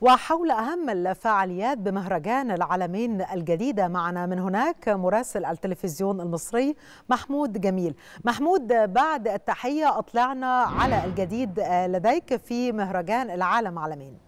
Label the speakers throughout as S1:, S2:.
S1: وحول أهم الفعاليات بمهرجان العالمين الجديدة معنا من هناك مراسل التلفزيون المصري محمود جميل محمود بعد التحية أطلعنا على الجديد آه، لديك في مهرجان العالم عالمين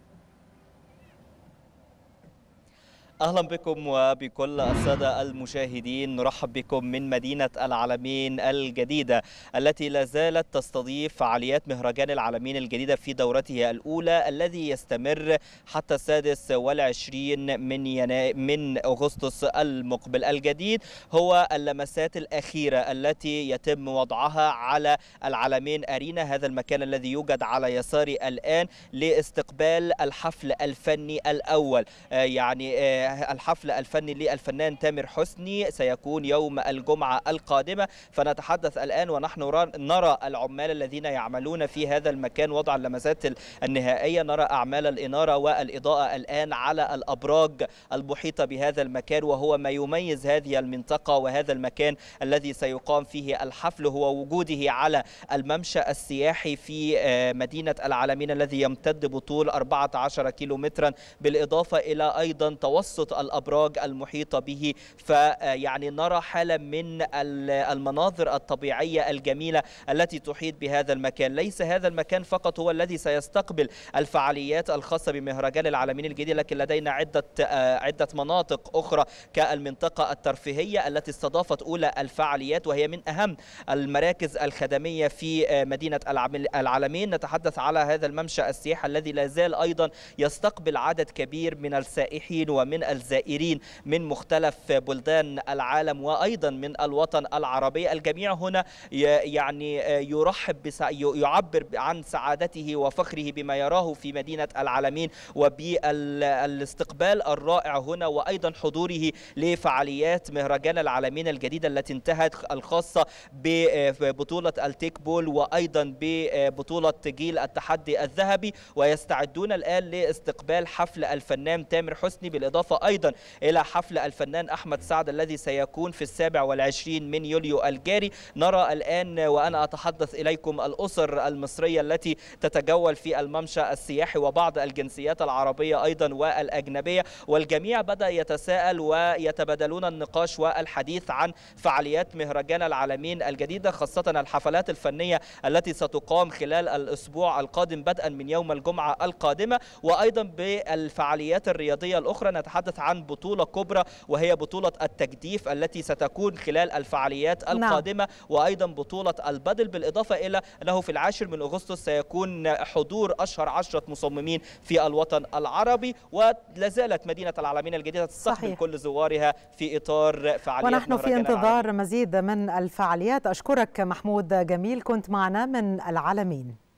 S2: اهلا بكم وبكل الساده المشاهدين نرحب بكم من مدينه العالمين الجديده التي لا زالت تستضيف فعاليات مهرجان العالمين الجديده في دورته الاولى الذي يستمر حتى السادس والعشرين من ينا... من اغسطس المقبل الجديد هو اللمسات الاخيره التي يتم وضعها على العالمين ارينا هذا المكان الذي يوجد على يساري الان لاستقبال الحفل الفني الاول آه، يعني آه، الحفل الفني للفنان تامر حسني سيكون يوم الجمعة القادمة فنتحدث الآن ونحن نرى العمال الذين يعملون في هذا المكان وضع اللمسات النهائية نرى أعمال الإنارة والإضاءة الآن على الأبراج المحيطة بهذا المكان وهو ما يميز هذه المنطقة وهذا المكان الذي سيقام فيه الحفل هو وجوده على الممشى السياحي في آه، مدينة العالمين الذي يمتد بطول 14 كيلومترا بالإضافة إلى أيضا توسط متوسط الابراج المحيطه به فيعني آه، نرى حاله من المناظر الطبيعيه الجميله التي تحيط بهذا المكان ليس هذا المكان فقط هو الذي سيستقبل الفعاليات الخاصه بمهرجان العالمين الجديد لكن لدينا عده آه، عده مناطق اخرى كالمنطقه الترفيهيه التي استضافت اولى الفعاليات وهي من اهم المراكز الخدميه في آه، مدينه العالمين نتحدث على هذا الممشى السياحي الذي لا زال ايضا يستقبل عدد كبير من السائحين ومن من الزائرين من مختلف بلدان العالم وأيضا من الوطن العربي الجميع هنا يعني يرحب بسع... يعبر عن سعادته وفخره بما يراه في مدينة العالمين وبالاستقبال الرائع هنا وأيضا حضوره لفعاليات مهرجان العالمين الجديدة التي انتهت الخاصة ببطولة التيك بول وأيضا ببطولة جيل التحدي الذهبي ويستعدون الآن لاستقبال حفل الفنان تامر حسني بالإضافة بالإضافة أيضا إلى حفل الفنان أحمد سعد الذي سيكون في السابع والعشرين من يوليو الجاري نرى الآن وأنا أتحدث إليكم الأسر المصرية التي تتجول في الممشى السياحي وبعض الجنسيات العربية أيضا والأجنبية والجميع بدأ يتساءل ويتبادلون النقاش والحديث عن فعاليات مهرجان العالمين الجديدة خاصة الحفلات الفنية التي ستقام خلال الأسبوع القادم بدءا من يوم الجمعة القادمة وأيضا بالفعاليات الرياضية الأخرى نتحدث نتحدث عن بطولة كبرى وهي بطولة التجديف التي ستكون خلال الفعاليات نعم. القادمة نعم. وأيضا بطولة البدل بالإضافة إلى أنه في العاشر من أغسطس سيكون حضور أشهر عشرة مصممين في الوطن العربي ولازالت مدينة العالمين الجديدة تستقبل كل زوارها في إطار فعاليات ونحن في انتظار العالمين.
S1: مزيد من الفعاليات أشكرك محمود جميل كنت معنا من العالمين